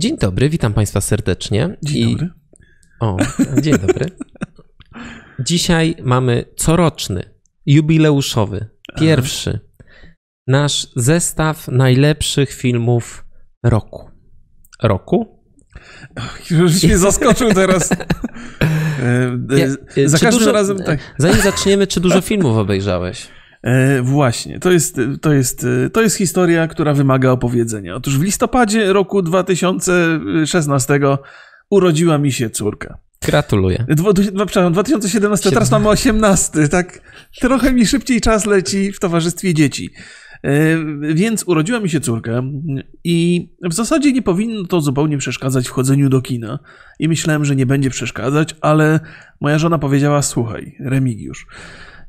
Dzień dobry, witam Państwa serdecznie. Dzień I... dobry. O, dzień dobry. Dzisiaj mamy coroczny, jubileuszowy, pierwszy, nasz zestaw najlepszych filmów roku. Roku? Och, już mnie zaskoczył teraz. E, e, ja, Za każdym dużo, razem tak. Zanim zaczniemy, czy dużo filmów obejrzałeś? E, właśnie, to jest, to, jest, to jest historia, która wymaga opowiedzenia. Otóż w listopadzie roku 2016 urodziła mi się córka. Gratuluję. Dwo, przepraszam, 2017, teraz mamy 18, tak? Trochę mi szybciej czas leci w towarzystwie dzieci. E, więc urodziła mi się córka i w zasadzie nie powinno to zupełnie przeszkadzać w chodzeniu do kina. I myślałem, że nie będzie przeszkadzać, ale moja żona powiedziała: Słuchaj, Remigiusz,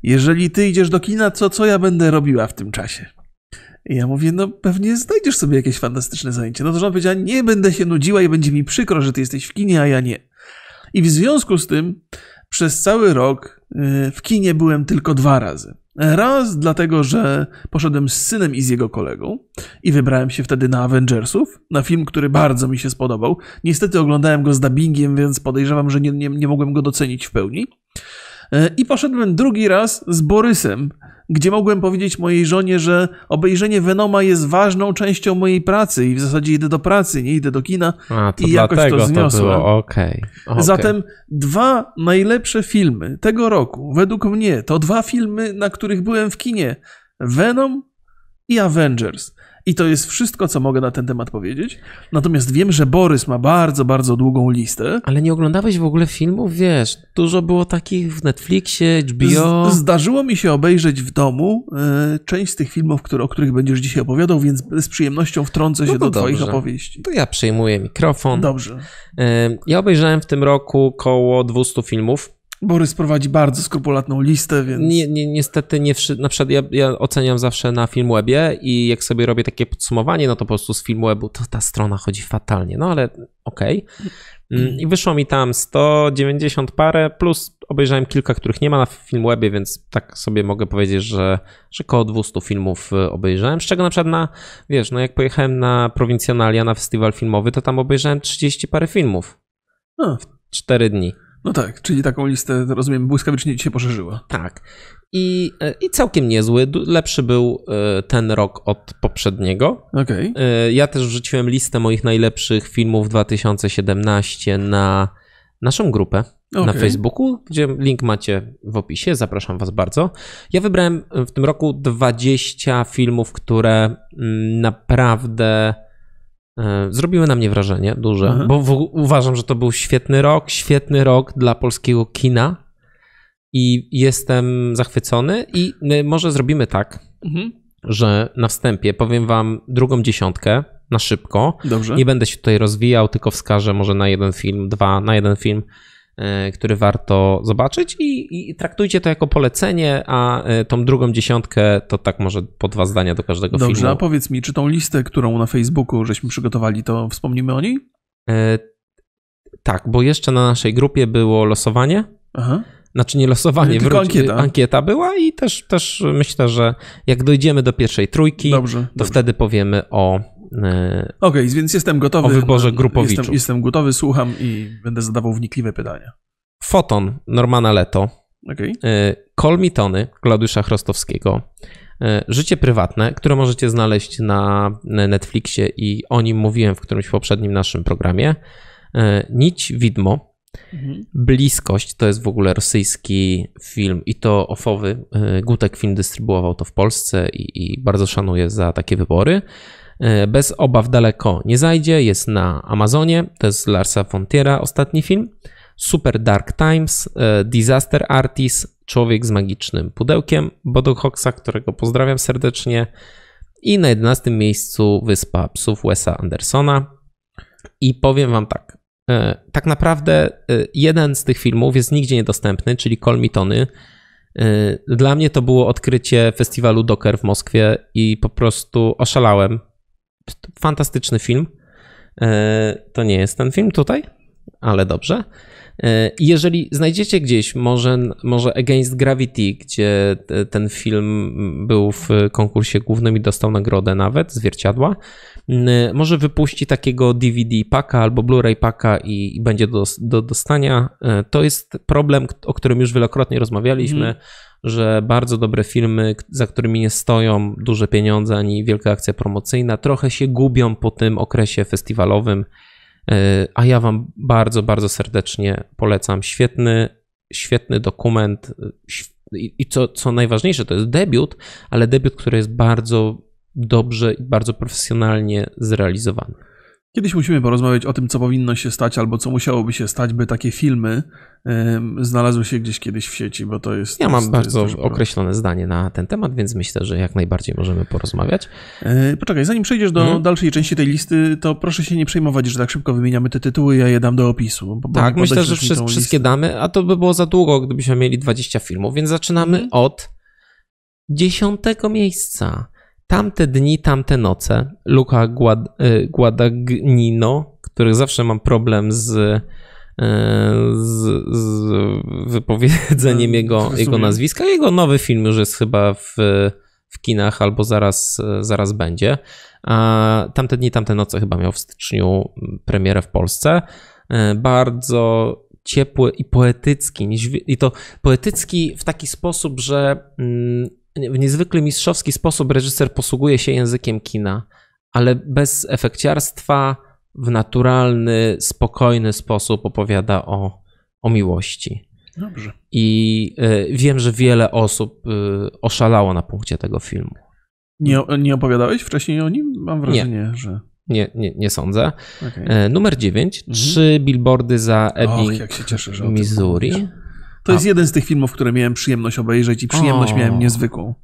jeżeli ty idziesz do kina, to co ja będę robiła w tym czasie? I ja mówię, no pewnie znajdziesz sobie jakieś fantastyczne zajęcie. No to żona powiedziała, nie będę się nudziła i będzie mi przykro, że ty jesteś w kinie, a ja nie. I w związku z tym przez cały rok y, w kinie byłem tylko dwa razy. Raz dlatego, że poszedłem z synem i z jego kolegą i wybrałem się wtedy na Avengersów, na film, który bardzo mi się spodobał. Niestety oglądałem go z dubbingiem, więc podejrzewam, że nie, nie, nie mogłem go docenić w pełni. E, I poszedłem drugi raz z Borysem, gdzie mogłem powiedzieć mojej żonie, że obejrzenie Venoma jest ważną częścią mojej pracy i w zasadzie idę do pracy, nie idę do kina A, to i jakoś to zniosłem. To okay. Okay. Zatem dwa najlepsze filmy tego roku, według mnie, to dwa filmy, na których byłem w kinie. Venom i Avengers. I to jest wszystko, co mogę na ten temat powiedzieć. Natomiast wiem, że Borys ma bardzo, bardzo długą listę. Ale nie oglądałeś w ogóle filmów, wiesz? Dużo było takich w Netflixie, HBO. Z zdarzyło mi się obejrzeć w domu y, część z tych filmów, które, o których będziesz dzisiaj opowiadał, więc z przyjemnością wtrącę się no do dobrze. Twoich opowieści. To ja przejmuję mikrofon. Dobrze. Y, ja obejrzałem w tym roku około 200 filmów. Borys prowadzi bardzo skrupulatną listę, więc... Nie, ni niestety nie Na przykład ja, ja, oceniam zawsze na Filmwebie i jak sobie robię takie podsumowanie, no to po prostu z Filmwebu to ta strona chodzi fatalnie, no ale okej. Okay. Mm, I wyszło mi tam 190 parę, plus obejrzałem kilka, których nie ma na Filmwebie, więc tak sobie mogę powiedzieć, że, że około 200 filmów y, obejrzałem, z czego na przykład na, wiesz, no jak pojechałem na Prowincjonalia, na festiwal filmowy, to tam obejrzałem 30 parę filmów. A. W 4 dni. No tak, czyli taką listę, rozumiem, błyskawicznie ci się poszerzyła. Tak. I, e, I całkiem niezły. Lepszy był e, ten rok od poprzedniego. Okay. E, ja też wrzuciłem listę moich najlepszych filmów 2017 na naszą grupę okay. na Facebooku, gdzie link macie w opisie. Zapraszam Was bardzo. Ja wybrałem w tym roku 20 filmów, które mm, naprawdę E, zrobiły na mnie wrażenie duże, mhm. bo w, uważam, że to był świetny rok, świetny rok dla polskiego kina i jestem zachwycony i e, może zrobimy tak, mhm. że na wstępie powiem wam drugą dziesiątkę na szybko. Dobrze. Nie będę się tutaj rozwijał, tylko wskażę może na jeden film, dwa, na jeden film E, który warto zobaczyć i, i, traktujcie to jako polecenie, a e, tą drugą dziesiątkę to tak może po dwa zdania do każdego Dobrze, filmu. Dobrze, a powiedz mi, czy tą listę, którą na Facebooku żeśmy przygotowali, to wspomnimy o niej? E, tak, bo jeszcze na naszej grupie było losowanie. Aha. Znaczy nie losowanie, Tylko wróć, ankieta. ankieta była i też, też myślę, że jak dojdziemy do pierwszej trójki, dobrze, to dobrze. wtedy powiemy o E, Okej, okay, więc jestem gotowy. O wyborze grupowiczu. Jestem, jestem, gotowy, słucham i będę zadawał wnikliwe pytania. Foton Normana Leto. Okay. E, Kolmitony Klaudysza Chrostowskiego. E, Życie prywatne, które możecie znaleźć na Netflixie i o nim mówiłem w którymś poprzednim naszym programie. Nić Widmo. Mhm. Bliskość to jest w ogóle rosyjski film i to ofowy. Gutek Film dystrybuował to w Polsce i, i bardzo szanuję za takie wybory. E, bez obaw daleko nie zajdzie. Jest na Amazonie, to jest Larsa Fontiera, ostatni film. Super Dark Times, e, Disaster Artist, Człowiek z magicznym pudełkiem, Bodo Hoxa, którego pozdrawiam serdecznie. I na 11 miejscu Wyspa Psów Wesa Andersona. I powiem wam tak, e, tak naprawdę jeden z tych filmów jest nigdzie niedostępny, czyli Kolmitony. Dla mnie to było odkrycie festiwalu Docker w Moskwie i po prostu oszalałem Fantastyczny film. E, to nie jest ten film tutaj, ale dobrze. E, jeżeli znajdziecie gdzieś, może, może Against Gravity, gdzie ten film był w konkursie głównym i dostał nagrodę nawet, zwierciadła, może wypuści takiego DVD paka albo Blu-ray paka i, i będzie do, do dostania. E, to jest problem, o którym już wielokrotnie rozmawialiśmy. Mm że bardzo dobre filmy, za którymi nie stoją duże pieniądze ani wielka akcja promocyjna, trochę się gubią po tym okresie festiwalowym E, a ja Wam bardzo, bardzo serdecznie polecam. Świetny, świetny dokument. E, I co, co najważniejsze, to jest debiut, ale debiut, który jest bardzo dobrze i bardzo profesjonalnie zrealizowany. Kiedyś musimy porozmawiać o tym, co powinno się stać, albo co musiałoby się stać, by takie filmy y, znalazły się gdzieś kiedyś w sieci, bo to jest. Ja to mam jest, bardzo jest określone zdanie na ten temat, więc myślę, że jak najbardziej możemy porozmawiać. E, poczekaj, zanim przejdziesz do mhm. dalszej części tej listy, to proszę się nie przejmować, że tak szybko wymieniamy te tytuły, ja je dam do opisu. Bo tak, myślę, że wszy- wszystkie damy, a to by było za długo, gdybyśmy mieli 20 filmów, więc zaczynamy mhm. od dziesiątego miejsca. Tamte dni, tamte noce Luca Guad y, Guadagnino, których zawsze mam problem z, y, z, z wypowiedzeniem no, jego, jego nazwiska. Jego nowy film już jest chyba w, w kinach albo zaraz, zaraz będzie. A tamte dni, tamte noce chyba miał w styczniu premierę w Polsce. Y, bardzo ciepły i poetycki. I to poetycki w taki sposób, że mm, w niezwykle mistrzowski sposób reżyser posługuje się językiem kina, ale bez efekciarstwa, w naturalny, spokojny sposób opowiada o, o miłości. Dobrze. I y, wiem, że wiele osób y, oszalało na punkcie tego filmu. Nie, nie opowiadałeś wcześniej o nim? Mam wrażenie, nie. że. Nie, nie, nie sądzę. Okay. E, numer 9. Mhm. Trzy billboardy za Ebbing, Och, jak się cieszę, że Missouri. To A. jest jeden z tych filmów, które miałem przyjemność obejrzeć i przyjemność o. miałem niezwykłą.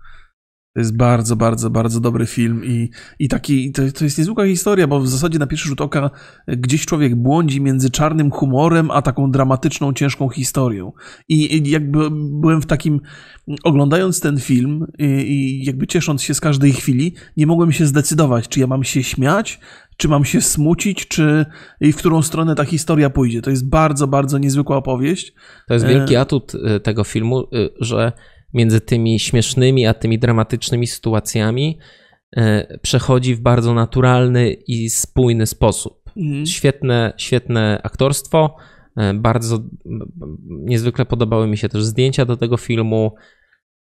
To jest bardzo, bardzo, bardzo dobry film i, i taki, to, to jest niezwykła historia, bo w zasadzie na pierwszy rzut oka gdzieś człowiek błądzi między czarnym humorem, a taką dramatyczną, ciężką historią. I, i jakby byłem w takim, oglądając ten film i, i, jakby ciesząc się z każdej chwili, nie mogłem się zdecydować, czy ja mam się śmiać, czy mam się smucić, czy i w którą stronę ta historia pójdzie. To jest bardzo, bardzo niezwykła opowieść. To jest e, wielki atut e, tego filmu, e, że między tymi śmiesznymi a tymi dramatycznymi sytuacjami przechodzi w bardzo naturalny i spójny sposób. Mhm. Świetne, świetne aktorstwo. Bardzo niezwykle podobały mi się też zdjęcia do tego filmu.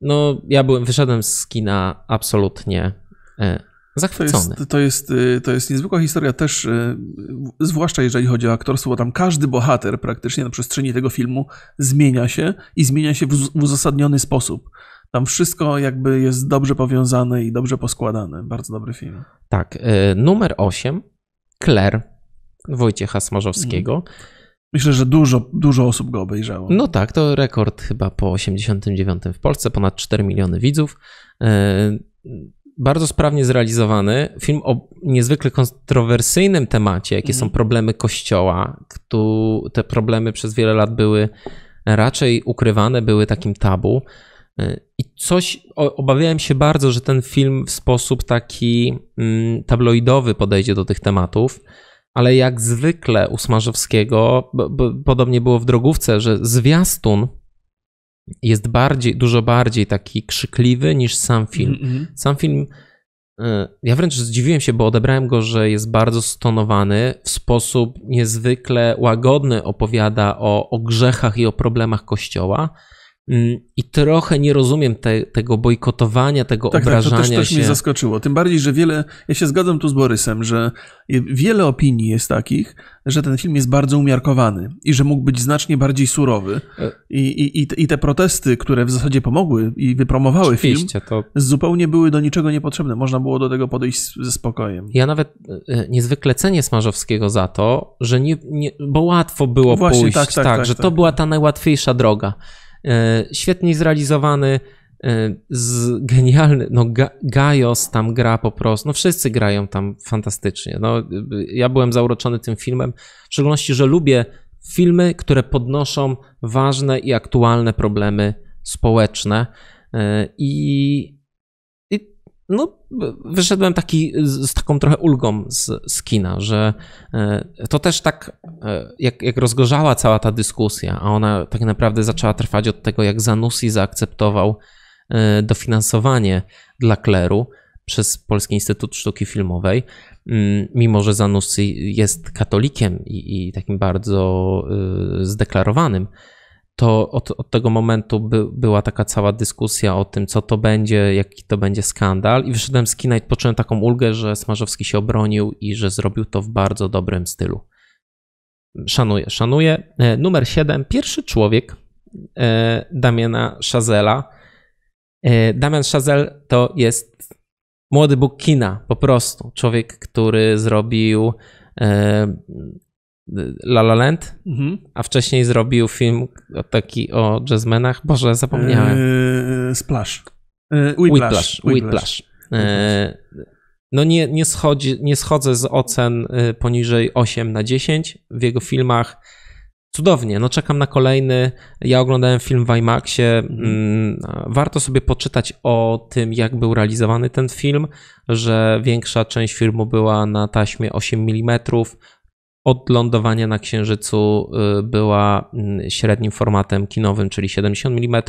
No, ja byłem, wyszedłem z kina absolutnie Zachwycony. To jest, to y, jest, to jest niezwykła historia też, y, zwłaszcza jeżeli chodzi o aktorstwo, bo tam każdy bohater praktycznie na przestrzeni tego filmu zmienia się i zmienia się w, uzasadniony sposób. Tam wszystko jakby jest dobrze powiązane i dobrze poskładane. Bardzo dobry film. Tak. Y, numer 8, Claire Wojciecha Smarzowskiego. Mhm. Myślę, że dużo, dużo osób go obejrzało. No tak, to rekord chyba po 89 w Polsce, ponad 4 miliony widzów bardzo sprawnie zrealizowany film o niezwykle kontrowersyjnym temacie, jakie są mhm. problemy kościoła. Tu te problemy przez wiele lat były raczej ukrywane, były takim tabu. Y, I coś, obawiałem się bardzo, że ten film w sposób taki mm, tabloidowy podejdzie do tych tematów, ale jak zwykle u Smarzowskiego, podobnie było w Drogówce, że zwiastun jest bardziej, dużo bardziej taki krzykliwy niż sam film. Mm-hmm. Sam film, e, ja wręcz zdziwiłem się, bo odebrałem go, że jest bardzo stonowany, w sposób niezwykle łagodny opowiada o, o grzechach i o problemach Kościoła Mm, I trochę nie rozumiem te, tego bojkotowania, tego tak, obrażania tak, to też, też mnie zaskoczyło. Tym bardziej, że wiele, ja się zgadzam tu z Borysem, że wiele opinii jest takich, że ten film jest bardzo umiarkowany i że mógł być znacznie bardziej surowy. E, I, i, i te protesty, które w zasadzie pomogły i wypromowały Oczywiście, film, to... zupełnie były do niczego niepotrzebne. Można było do tego podejść ze spokojem. Ja nawet e, niezwykle cenię Smarzowskiego za to, że nie, nie bo łatwo było Właśnie, pójść, tak, tak, tak, tak że to tak. była ta najłatwiejsza droga. E, świetnie zrealizowany, e, z genialny, no Gajos tam gra po prostu, no wszyscy grają tam fantastycznie. No, ja byłem zauroczony tym filmem, w szczególności, że lubię filmy, które podnoszą ważne i aktualne problemy społeczne e, i no, wyszedłem taki z, taką trochę ulgą z, z kina, że e, to też tak, e, jak, jak rozgorzała cała ta dyskusja, a ona tak naprawdę zaczęła trwać od tego, jak Zanussi zaakceptował e, dofinansowanie dla kleru przez Polski Instytut Sztuki Filmowej, mm, mimo że Zanussi jest katolikiem i, i takim bardzo zdeklarowanym, to od, od tego momentu by, była taka cała dyskusja o tym, co to będzie, jaki to będzie skandal. I wyszedłem z kina i poczułem taką ulgę, że Smarzowski się obronił i że zrobił to w bardzo dobrym stylu. Szanuję, szanuję. E, numer 7. Pierwszy człowiek e, Damiana Szazela. E, Damian Szazel to jest młody bóg kina, po prostu. Człowiek, który zrobił La La Land, mhm. a wcześniej zrobił film taki o jazzmenach. Boże, zapomniałem. Eee, splash. Eee, Whiplash. Whiplash. Eee, no nie, nie, schodzi, nie schodzę z ocen y, poniżej 8 na 10 w jego filmach. Cudownie, no czekam na kolejny. Ja oglądałem film w IMAXie. Mhm. Mm, warto sobie poczytać o tym, jak był realizowany ten film, że większa część filmu była na taśmie 8 mm, od lądowania na Księżycu y, była mm, średnim formatem kinowym, czyli 70 mm.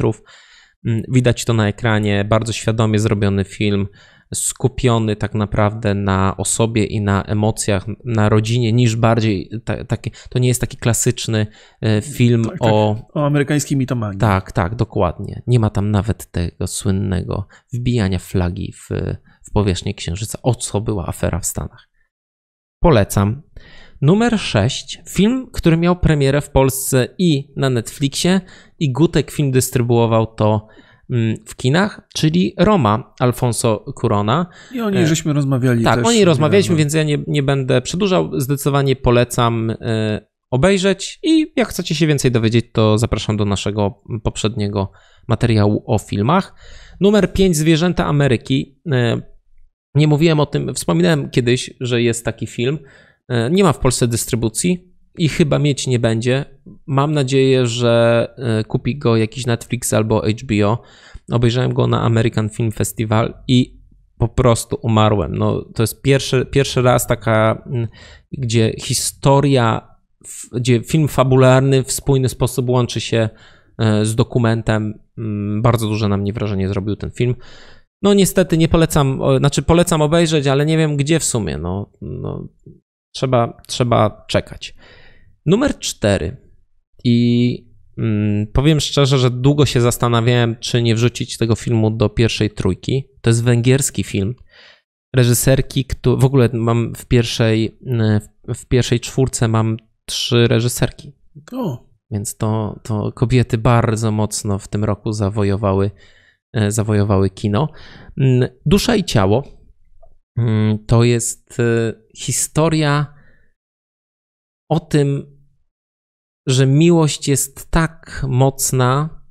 Widać to na ekranie, bardzo świadomie zrobiony film, skupiony tak naprawdę na osobie i na emocjach, na rodzinie, niż bardziej taki, to nie jest taki klasyczny y, film tak, tak. o... Tak, o amerykańskiej mitomanii. Tak, tak, dokładnie. Nie ma tam nawet tego słynnego wbijania flagi w, w powierzchnię Księżyca, o co była afera w Stanach. Polecam, Numer 6. Film, który miał premierę w Polsce i na Netflixie, i Gutek film dystrybuował to mm, w kinach, czyli Roma Alfonso Curona. I o niej e, żeśmy rozmawiali Tak, też, o niej rozmawialiśmy, więc ja nie, nie będę przedłużał. Zdecydowanie polecam e, obejrzeć i jak chcecie się więcej dowiedzieć, to zapraszam do naszego poprzedniego materiału o filmach. Numer 5 Zwierzęta Ameryki. E, nie mówiłem o tym, wspominałem kiedyś, że jest taki film. E, nie ma w Polsce dystrybucji i chyba mieć nie będzie. Mam nadzieję, że e, kupi go jakiś Netflix albo HBO. Obejrzałem go na American Film Festival i po prostu umarłem. No, to jest pierwszy, pierwszy raz taka, mm, gdzie historia, gdzie film fabularny w spójny sposób łączy się e, z dokumentem. Mm, bardzo duże na mnie wrażenie zrobił ten film. No niestety nie polecam, znaczy polecam obejrzeć, ale nie wiem gdzie w sumie. No, no Trzeba, trzeba czekać. Numer cztery. I mm, powiem szczerze, że długo się zastanawiałem, czy nie wrzucić tego filmu do pierwszej trójki. To jest węgierski film reżyserki, kto, w ogóle mam w pierwszej, mm, w pierwszej czwórce mam trzy reżyserki. O. Więc to, to kobiety bardzo mocno w tym roku zawojowały, e, zawojowały kino. Mm, Dusza i ciało Mm, to jest y, historia o tym, że miłość jest tak mocna,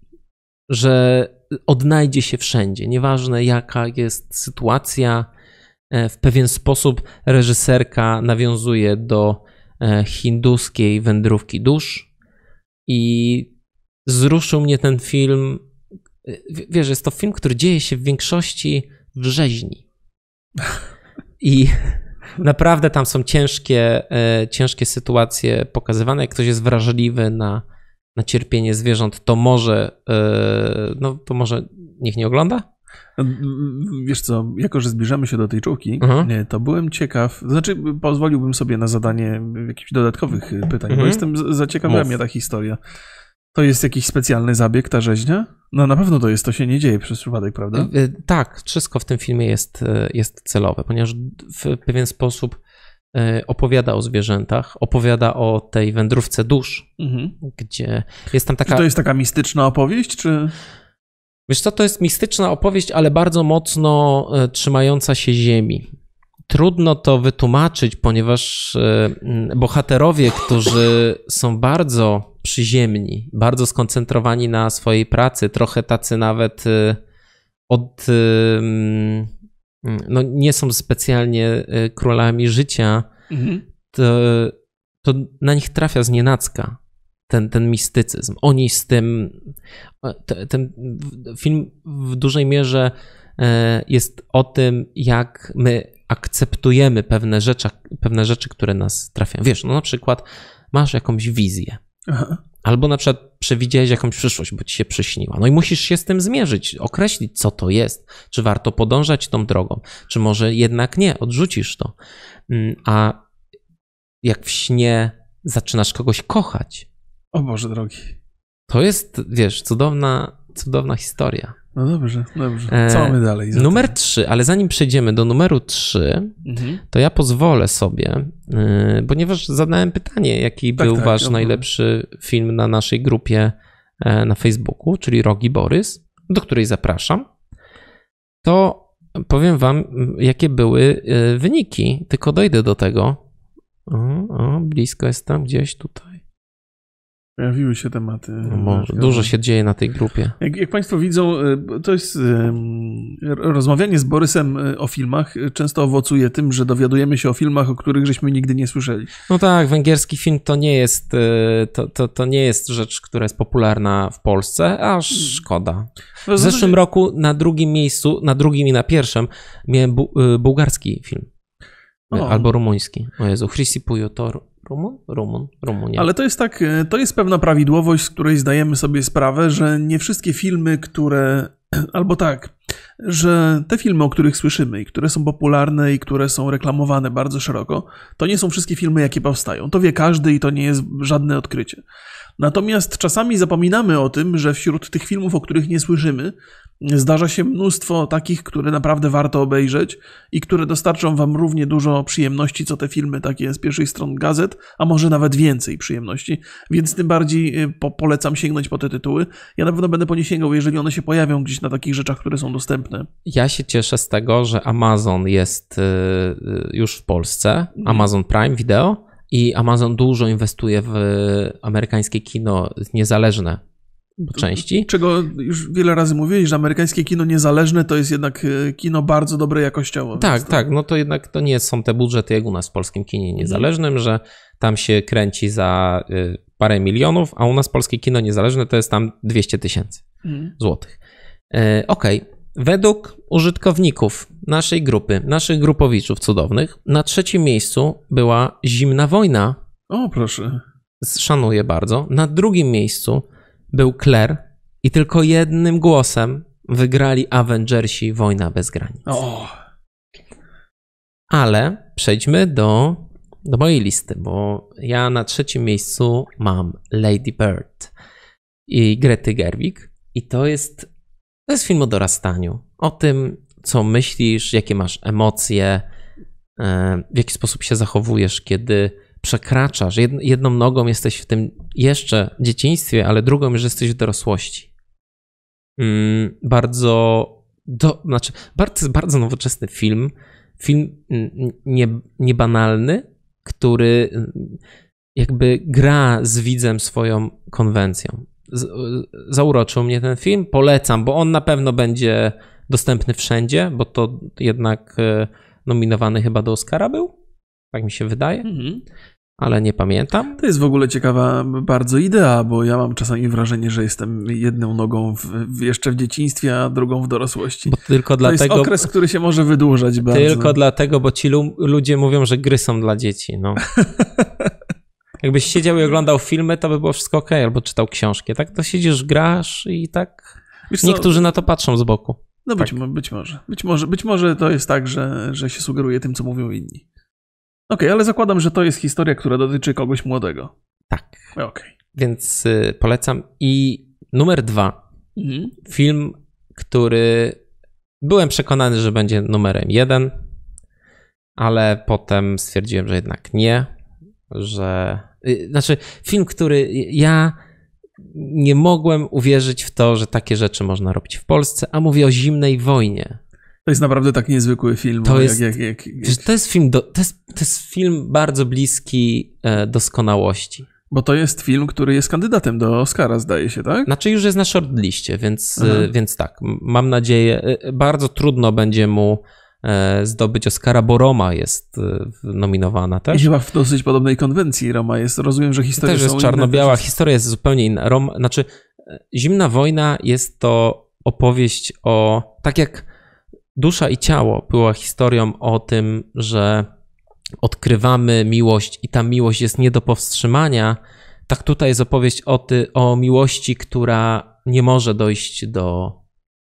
że odnajdzie się wszędzie. Nieważne jaka jest sytuacja, e, w pewien sposób reżyserka nawiązuje do e, hinduskiej wędrówki dusz i zruszył mnie ten film. E, wiesz, jest to film, który dzieje się w większości w rzeźni. I naprawdę tam są ciężkie, e, ciężkie sytuacje pokazywane. Jak ktoś jest wrażliwy na, na cierpienie zwierząt, to może, e, no to może niech nie ogląda? Mm, mm, wiesz co, jako że zbliżamy się do tej czołki, mhm. E, to byłem ciekaw, znaczy pozwoliłbym sobie na zadanie jakichś dodatkowych pytań, mhm. bo jestem zaciekawiona mnie ta historia. To jest jakiś specjalny zabieg, ta rzeźnia? No na pewno to jest, to się nie dzieje przez przypadek, prawda? Y, y, tak, wszystko w tym filmie jest, y, jest celowe, ponieważ w pewien sposób opowiada o zwierzętach, opowiada o tej wędrówce dusz, mhm. gdzie jest tam taka... Czy to jest taka mistyczna opowieść, czy... Wiesz co, to jest mistyczna opowieść, ale bardzo mocno trzymająca się ziemi. Trudno to wytłumaczyć, ponieważ bohaterowie, którzy są bardzo przyziemni, bardzo skoncentrowani na swojej pracy, trochę tacy nawet y, od. Y, mm, mm, no, nie są specjalnie y, królami życia, mhm. to, to na nich trafia znienacka ten, ten mistycyzm. Oni z tym. Ten film w dużej mierze e, jest o tym, jak my akceptujemy pewne rzeczy, pewne rzeczy które nas trafiają. Wiesz, no na przykład masz jakąś wizję Aha. Albo na przykład przewidziałeś jakąś przyszłość, bo ci się przyśniła. No i musisz się z tym zmierzyć, określić, co to jest. Czy warto podążać tą drogą, czy może jednak nie, odrzucisz to. Mm, a jak w śnie zaczynasz kogoś kochać. O Boże drogi. To jest, wiesz, cudowna, cudowna historia. No dobrze, dobrze. E, Co mamy dalej? Numer 3, ale zanim przejdziemy do numeru 3, mhm. to ja pozwolę sobie, e, ponieważ zadałem pytanie, jaki tak, był tak, wasz no, no. najlepszy film na naszej grupie e, na Facebooku, czyli Rogi Borys, do której zapraszam, to powiem wam, jakie były wyniki. Tylko dojdę do tego. O, o blisko jest tam gdzieś tutaj. Pojawiły się tematy. No dużo się dzieje na tej grupie. Jak, jak, Państwo widzą, y, to jest. Y, rozmawianie z Borysem y, o filmach często owocuje tym, że dowiadujemy się o filmach, o których żeśmy nigdy nie słyszeli. No tak, węgierski film to nie jest, to, to, to nie jest rzecz, która jest popularna w Polsce, a hmm. szkoda. No, w no, zeszłym roku na drugim miejscu, na drugim i na pierwszym, miałem bu bułgarski film. O. Albo rumuński. O Jezu, Chrissy Pujotor, Rumun? Rumun, Rumunia. Ale to jest tak, e, to jest pewna prawidłowość, z której zdajemy sobie sprawę, że nie wszystkie filmy, które. Albo tak, że te filmy, o których słyszymy i które są popularne i które są reklamowane bardzo szeroko, to nie są wszystkie filmy, jakie powstają. To wie każdy i to nie jest żadne odkrycie. Natomiast czasami zapominamy o tym, że wśród tych filmów, o których nie słyszymy, Zdarza się mnóstwo takich, które naprawdę warto obejrzeć i które dostarczą Wam równie dużo przyjemności, co te filmy takie z pierwszej stron gazet, a może nawet więcej przyjemności, więc tym bardziej y, po polecam sięgnąć po te tytuły. Ja na pewno będę po nie sięgał, jeżeli one się pojawią gdzieś na takich rzeczach, które są dostępne. Ja się cieszę z tego, że Amazon jest y, y, już w Polsce, Amazon Prime Video. I Amazon dużo inwestuje w amerykańskie kino niezależne, po części. Czego już wiele razy mówiłeś, że amerykańskie kino niezależne to jest jednak e, kino bardzo dobre jakościowo. Tak, to... tak, no to jednak to nie są te budżety jak u nas w polskim kinie mhm. niezależnym, mhm. że tam się kręci za e, parę milionów, a u nas polskie kino niezależne to jest tam 200 tysięcy mhm. złotych. E, okej, okay. według użytkowników naszej grupy, naszych grupowiczów cudownych, na trzecim miejscu była Zimna Wojna. O, proszę. Szanuję bardzo. Na drugim miejscu był Claire i tylko jednym głosem wygrali Avengersi Wojna bez granic. O. Ale przejdźmy do, do mojej listy, bo ja na trzecim miejscu mam Lady Bird i Grety Gerwig i to jest, to jest film o dorastaniu, o tym, co myślisz, jakie masz emocje, e, w jaki sposób się zachowujesz, kiedy przekraczasz. Jedną nogą jesteś w tym jeszcze dzieciństwie, ale drugą już jesteś w dorosłości. Mm, bardzo, do, znaczy, bardzo, bardzo nowoczesny film. Film mm, niebanalny, nie który mm, jakby gra z widzem swoją konwencją. Z, zauroczył mnie ten film, polecam, bo on na pewno będzie dostępny wszędzie, bo to jednak e, nominowany chyba do Oscara był tak mi się wydaje. Mhm ale nie pamiętam. To jest w ogóle ciekawa bardzo idea, bo ja mam czasami wrażenie, że jestem jedną nogą w, w jeszcze w dzieciństwie, a drugą w dorosłości. Bo tylko to jest okres, który się może wydłużać bardzo. Tylko dlatego, bo ci lu ludzie mówią, że gry są dla dzieci. No. Jakbyś siedział i oglądał filmy, to by było wszystko ok, albo czytał książki. Tak to siedzisz, grasz i tak. Wiesz Niektórzy co? na to patrzą z boku. No być, tak. być może. Być może, być może to jest tak, że, że się sugeruje tym, co mówią inni. Okej, okay, ale zakładam, że to jest historia, która dotyczy kogoś młodego. Tak. Okej. Okay. Więc y, polecam. I numer dwa. Mhm. Film, który byłem przekonany, że będzie numerem jeden, ale potem stwierdziłem, że jednak nie. Że. Y, znaczy, film, który ja nie mogłem uwierzyć w to, że takie rzeczy można robić w Polsce, a mówię o zimnej wojnie. To jest naprawdę tak niezwykły film. To no, jest, jak, jak, jak, to jest film, do, to, jest, to jest film bardzo bliski e, doskonałości. Bo to jest film, który jest kandydatem do Oscara, zdaje się, tak? Znaczy już jest na shortliście, więc, e, więc tak, mam nadzieję, e, bardzo trudno będzie mu zdobyć Oscara, bo Roma jest nominowana też. I chyba w dosyć podobnej konwencji Roma jest. Rozumiem, że historia też jest czarno-biała, też... historia jest zupełnie inna. Rom, znaczy, Zimna Wojna jest to opowieść o, tak jak Dusza i ciało była historią o tym, że odkrywamy miłość i ta miłość jest nie do powstrzymania. Tak tutaj jest opowieść o, ty, o miłości, która nie może dojść do,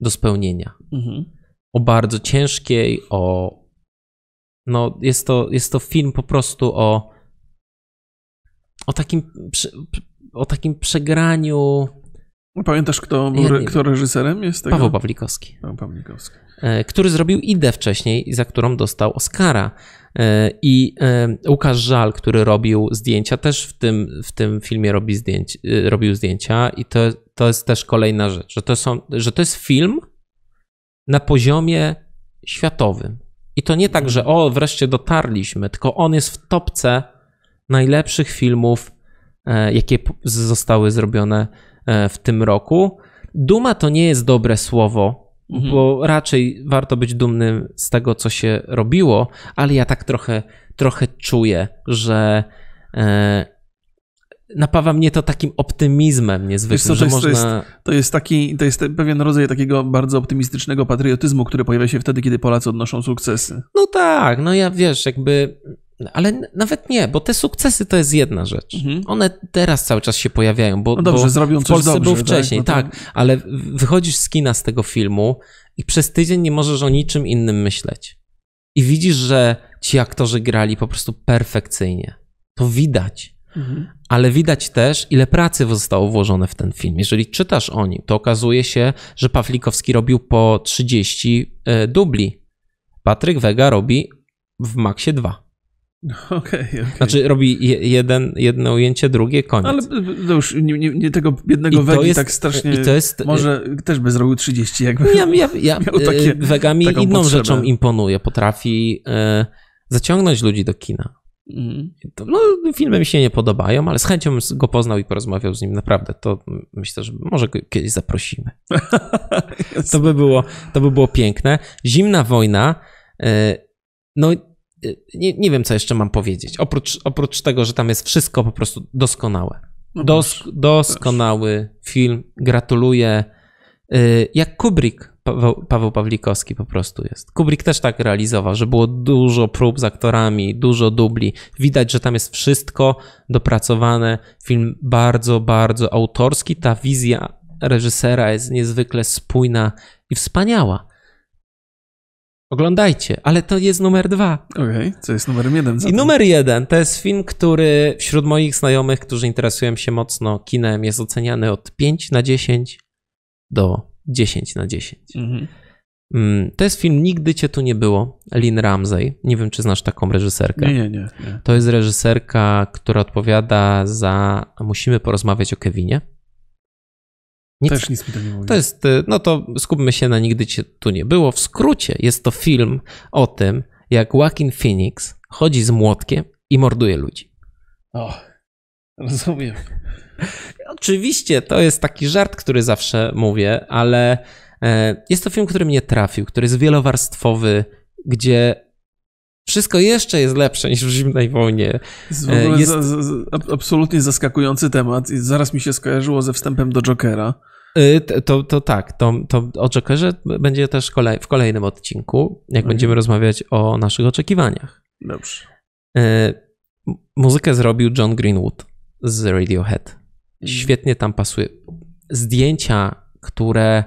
do spełnienia. Mhm. O bardzo ciężkiej, o. No, jest to, jest to film po prostu o. O takim, o takim przegraniu no, pamiętasz, kto, był, ja kto reżyserem jest tego? Paweł Pawlikowski. Paweł Pawlikowski. E, który zrobił Idę wcześniej, za którą dostał Oscara. E, I e, Łukasz Żal, który robił zdjęcia, też w tym, w tym filmie robi zdjęć, robił zdjęcia. I to, to jest też kolejna rzecz, że to, są, że to jest film na poziomie światowym. I to nie tak, że o, wreszcie dotarliśmy, tylko on jest w topce najlepszych filmów, jakie zostały zrobione E, w tym roku. Duma to nie jest dobre słowo, mhm. bo raczej warto być dumnym z tego, co się robiło, ale ja tak trochę, trochę czuję, że e, napawa mnie to takim optymizmem niezwykłym, co, to, można... to, jest, to jest, taki, to jest pewien rodzaj takiego bardzo optymistycznego patriotyzmu, który pojawia się wtedy, kiedy Polacy odnoszą sukcesy. No tak, no ja wiesz, jakby ale nawet nie, bo te sukcesy to jest jedna rzecz. Mhm. One teraz cały czas się pojawiają, bo, no dobrze, bo zrobią w Polsce dobrze, był tak? wcześniej, tak, no to... tak, ale wychodzisz z kina z tego filmu i przez tydzień nie możesz o niczym innym myśleć. I widzisz, że ci aktorzy grali po prostu perfekcyjnie. To widać. Mhm. Ale widać też, ile pracy zostało włożone w ten film. Jeżeli czytasz o nim, to okazuje się, że Pawlikowski robił po 30 e, dubli. Patryk Wega robi w Maxie 2. No, okej. Okay, okay. Znaczy robi jeden, jedno ujęcie, drugie, koniec. Ale no już nie, nie, nie tego biednego wegi tak strasznie. I to jest, y, może też by zrobił 30, jakby. Ja, ja, ja y, takie, wegami inną potrzebę. rzeczą imponuje. Potrafi y, zaciągnąć ludzi do kina. Mm. no, filmy mi się nie podobają, ale z chęcią go poznał i porozmawiał z nim naprawdę. To myślę, że może go kiedyś zaprosimy. to, by było, to by było piękne. Zimna wojna. no, Y, nie, nie wiem, co jeszcze mam powiedzieć. Oprócz, oprócz tego, że tam jest wszystko po prostu doskonałe. No Dos, doskonały film. Gratuluję. Y, jak Kubrick, Paweł, Paweł Pawlikowski po prostu jest. Kubrick też tak realizował, że było dużo prób z aktorami, dużo dubli. Widać, że tam jest wszystko dopracowane. Film bardzo, bardzo autorski. Ta wizja reżysera jest niezwykle spójna i wspaniała. Oglądajcie, ale to jest numer dwa. Okej, okay. co jest numerem jeden? I numer jeden to jest film, który wśród moich znajomych, którzy interesują się mocno kinem, jest oceniany od 5 na 10 do 10 na 10. Mhm. Mm, to jest film Nigdy Cię Tu Nie Było, Lynn Ramsey. Nie wiem, czy znasz taką reżyserkę. Nie, nie, nie, nie. To jest reżyserka, która odpowiada za Musimy porozmawiać o Kevinie. Nic. Też nic mi to nie mówi. To jest, y, no to skupmy się na Nigdy Cię Tu Nie Było. W skrócie jest to film o tym, jak Joaquin Phoenix chodzi z młotkiem i morduje ludzi. O, rozumiem. Oczywiście, to jest taki żart, który zawsze mówię, ale e, jest to film, który mnie trafił, który jest wielowarstwowy, gdzie wszystko jeszcze jest lepsze niż w zimnej wojnie. Jest w ogóle e, jest... Za, za, absolutnie zaskakujący temat. i Zaraz mi się skojarzyło ze wstępem do Jokera. E, to, to tak, to, to o Jokerze będzie też kolej, w kolejnym odcinku, jak okay. Mhm. będziemy rozmawiać o naszych oczekiwaniach. Dobrze. E, muzykę zrobił John Greenwood z Radiohead. Mhm. Świetnie tam pasuje. Zdjęcia, które.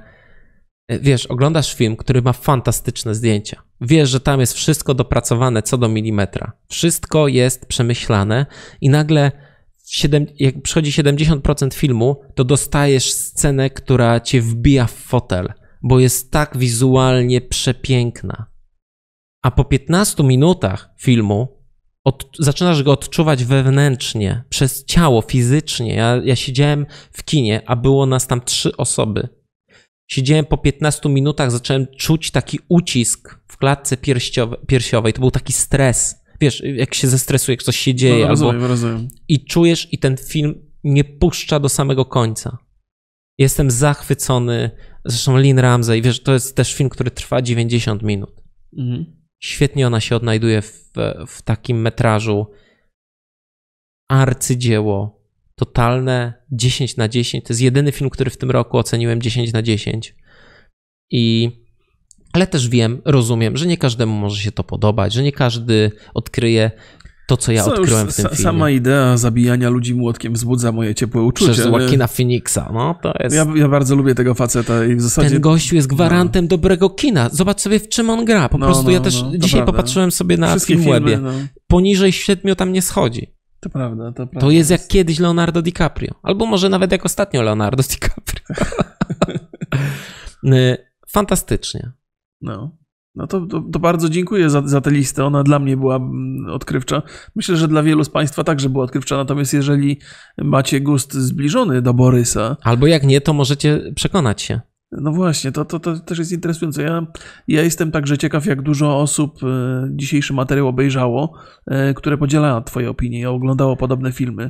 Wiesz, oglądasz film, który ma fantastyczne zdjęcia. Wiesz, że tam jest wszystko dopracowane co do milimetra. Wszystko jest przemyślane i nagle jak przychodzi 70% filmu, to dostajesz scenę, która cię wbija w fotel, bo jest tak wizualnie przepiękna. A po 15 minutach filmu od, zaczynasz go odczuwać wewnętrznie, przez ciało, fizycznie. Ja, ja siedziałem w kinie, a było nas tam trzy osoby Siedziałem po 15 minutach, zacząłem czuć taki ucisk w klatce piersiowej. To był taki stres. Wiesz, jak się jak coś się dzieje. No, rozumiem, albo... rozumiem. I czujesz, i ten film nie puszcza do samego końca. Jestem zachwycony. Zresztą Lin Ramsey, wiesz, to jest też film, który trwa 90 minut. Mhm. Świetnie ona się odnajduje w, w takim metrażu. Arcydzieło totalne 10 na 10. To jest jedyny film, który w tym roku oceniłem 10 na 10. I ale też wiem, rozumiem, że nie każdemu może się to podobać, że nie każdy odkryje to, co ja odkryłem w tym filmie. Sama idea zabijania ludzi młotkiem wzbudza moje ciepłe uczucie. Przez Joaquina Phoenixa, no to jest... Ja, ja, bardzo lubię tego faceta i w zasadzie... Ten gościu jest no. gwarantem no. dobrego kina. Zobacz sobie, w czym on gra. Po no, prostu no, ja też no, dzisiaj prawda. popatrzyłem sobie na Wszystkie Filmwebie. Filmy, no. Poniżej średnio tam nie schodzi. To prawda, to prawda. To jest, jest jak kiedyś Leonardo DiCaprio. Albo może nawet jak ostatnio Leonardo DiCaprio. Y, fantastycznie. No. No to, to, to, bardzo dziękuję za, za tę listę. Ona dla mnie była mm, odkrywcza. Myślę, że dla wielu z Państwa także była odkrywcza. Natomiast jeżeli macie gust zbliżony do Borysa. Albo jak nie, to możecie przekonać się. No właśnie, to, to, to też jest interesujące. Ja, ja jestem także ciekaw, jak dużo osób e, dzisiejszy materiał obejrzało, e, które podziela Twoje opinie i oglądało podobne filmy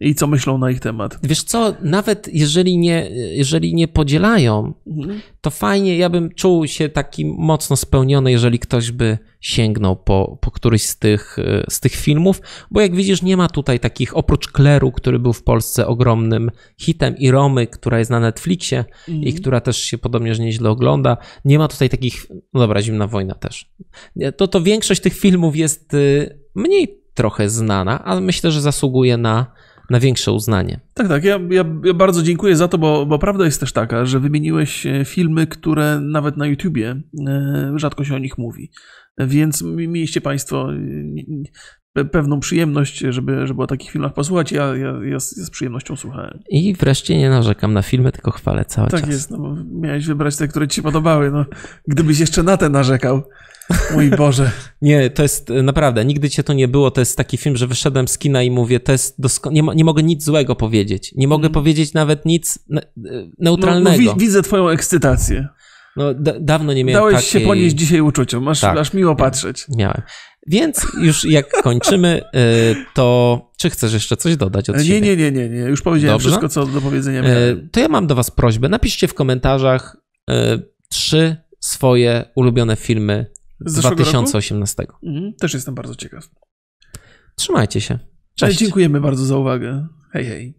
i co myślą na ich temat. Wiesz co, nawet jeżeli nie, jeżeli nie podzielają, mhm. to fajnie, ja bym czuł się taki mocno spełniony, jeżeli ktoś by sięgnął po, po któryś z tych, e, z tych filmów, bo jak widzisz, nie ma tutaj takich, oprócz Kleru, który był w Polsce ogromnym hitem i Romy, która jest na Netflixie mhm. i która też się podobnież nieźle ogląda, nie ma tutaj takich, no dobra, Zimna Wojna też. To, to większość tych filmów jest y, mniej trochę znana, ale myślę, że zasługuje na, na większe uznanie. Tak, tak. Ja, ja, ja bardzo dziękuję za to, bo, bo, prawda jest też taka, że wymieniłeś e, filmy, które nawet na YouTubie e, rzadko się o nich mówi. Więc mieliście Państwo e, pewną przyjemność, żeby, żeby o takich filmach posłuchać. Ja, ja, ja, z, ja z, przyjemnością słuchałem. I wreszcie nie narzekam na filmy, tylko chwalę cały tak czas. Tak jest, no bo miałeś wybrać te, które ci się podobały. No, gdybyś jeszcze na te narzekał. Mój Boże. nie, to jest e, naprawdę, nigdy cię to nie było. To jest taki film, że wyszedłem z kina i mówię, to jest dosko- nie, nie mogę nic złego powiedzieć. Nie mogę mm. powiedzieć nawet nic ne neutralnego. No, no, widzę twoją ekscytację. No, dawno nie miałem Dałeś takiej... się ponieść dzisiaj uczuciom, masz, tak, aż miło patrzeć. Miałem. Więc już jak kończymy, e, to czy chcesz jeszcze coś dodać od e, nie, siebie? Nie, nie, nie, nie. Już powiedziałem Dobrze? wszystko, co do powiedzenia miałem. To ja mam do was prośbę. Napiszcie w komentarzach trzy swoje ulubione filmy z 2018. Roku? Mhm, też jestem bardzo ciekaw. Trzymajcie się. Cześć. Dziękujemy bardzo za uwagę. Hej, hej.